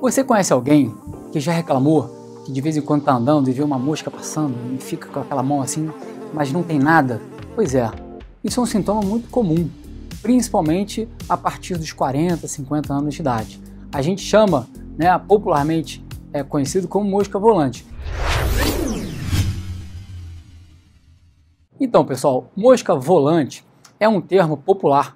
Você conhece alguém que já reclamou que de vez em quando está andando e vê uma mosca passando e fica com aquela mão assim, mas não tem nada? Pois é, isso é um sintoma muito comum, principalmente a partir dos 40, 50 anos de idade. A gente chama, né, popularmente é conhecido como mosca volante. Então, pessoal, mosca volante é um termo popular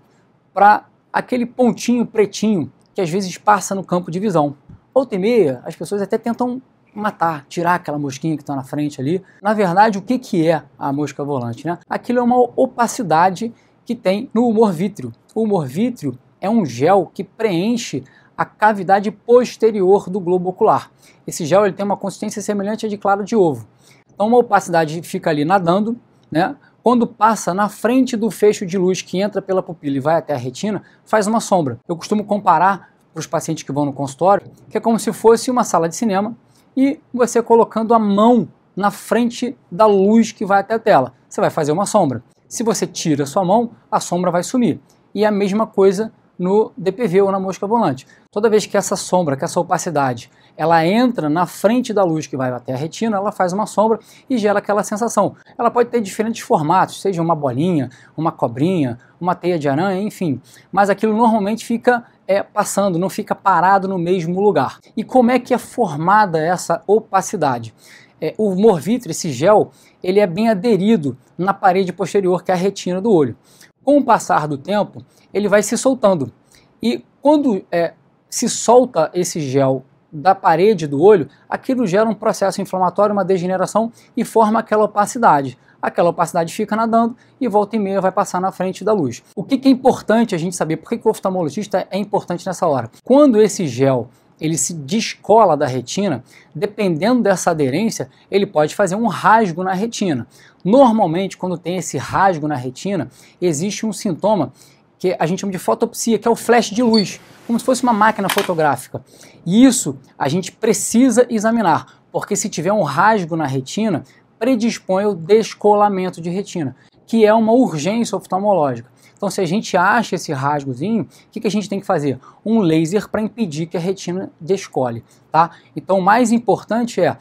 para aquele pontinho pretinho que às vezes passa no campo de visão. Volta e meia, as pessoas até tentam matar, tirar aquela mosquinha que está na frente ali. Na verdade, o que, que é a mosca volante? Né? Aquilo é uma opacidade que tem no humor vítreo. O humor vítreo é um gel que preenche a cavidade posterior do globo ocular. Esse gel ele tem uma consistência semelhante à de clara de ovo. Então, uma opacidade fica ali nadando, né? Quando passa na frente do fecho de luz que entra pela pupila e vai até a retina, faz uma sombra. Eu costumo comparar para os pacientes que vão no consultório, que é como se fosse uma sala de cinema e você colocando a mão na frente da luz que vai até a tela. Você vai fazer uma sombra. Se você tira a sua mão, a sombra vai sumir. E a mesma coisa no DPV ou na mosca volante. Toda vez que essa sombra, que essa opacidade, ela entra na frente da luz que vai até a retina, ela faz uma sombra e gera aquela sensação. Ela pode ter diferentes formatos, seja uma bolinha, uma cobrinha, uma teia de aranha, enfim. Mas aquilo normalmente fica é, passando, não fica parado no mesmo lugar. E como é que é formada essa opacidade? É, o Morvitre, esse gel, ele é bem aderido na parede posterior, que é a retina do olho. Com o passar do tempo, ele vai se soltando. E quando é, se solta esse gel da parede do olho, aquilo gera um processo inflamatório, uma degeneração e forma aquela opacidade. Aquela opacidade fica nadando e volta e meia vai passar na frente da luz. O que, que é importante a gente saber? Por que, que o oftalmologista é importante nessa hora? Quando esse gel ele se descola da retina, dependendo dessa aderência, ele pode fazer um rasgo na retina. Normalmente, quando tem esse rasgo na retina, existe um sintoma que a gente chama de fotopsia, que é o flash de luz como se fosse uma máquina fotográfica. E isso a gente precisa examinar, porque se tiver um rasgo na retina, predispõe o descolamento de retina, que é uma urgência oftalmológica. Então, se a gente acha esse rasgozinho, o que, que a gente tem que fazer? Um laser para impedir que a retina descole, tá? Então, o mais importante é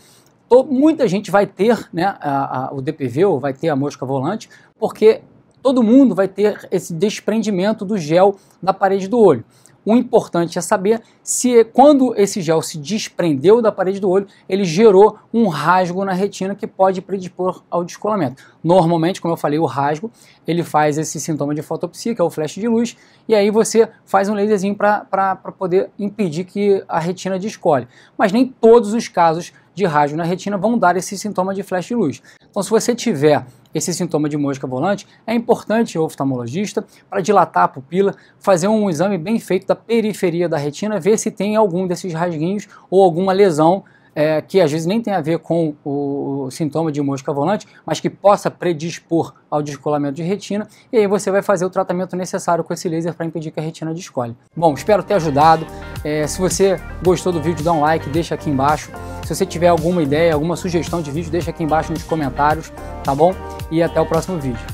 muita gente vai ter né, a, a, o DPV ou vai ter a mosca volante, porque todo mundo vai ter esse desprendimento do gel da parede do olho. O importante é saber se quando esse gel se desprendeu da parede do olho, ele gerou um rasgo na retina que pode predispor ao descolamento. Normalmente, como eu falei, o rasgo ele faz esse sintoma de fotopsia, que é o flash de luz, e aí você faz um laserzinho para poder impedir que a retina descole. Mas nem todos os casos de rádio na retina vão dar esse sintoma de flash de luz. Então, se você tiver esse sintoma de mosca volante, é importante o oftalmologista para dilatar a pupila, fazer um exame bem feito da periferia da retina, ver se tem algum desses rasguinhos ou alguma lesão é, que às vezes nem tem a ver com o, sintoma de mosca volante, mas que possa predispor ao descolamento de retina, e aí você vai fazer o tratamento necessário com esse laser para impedir que a retina descole. Bom, espero ter ajudado. É, se você gostou do vídeo, dá um like, deixa aqui embaixo. Se você tiver alguma ideia, alguma sugestão de vídeo, deixa aqui embaixo nos comentários, tá bom? E até o próximo vídeo.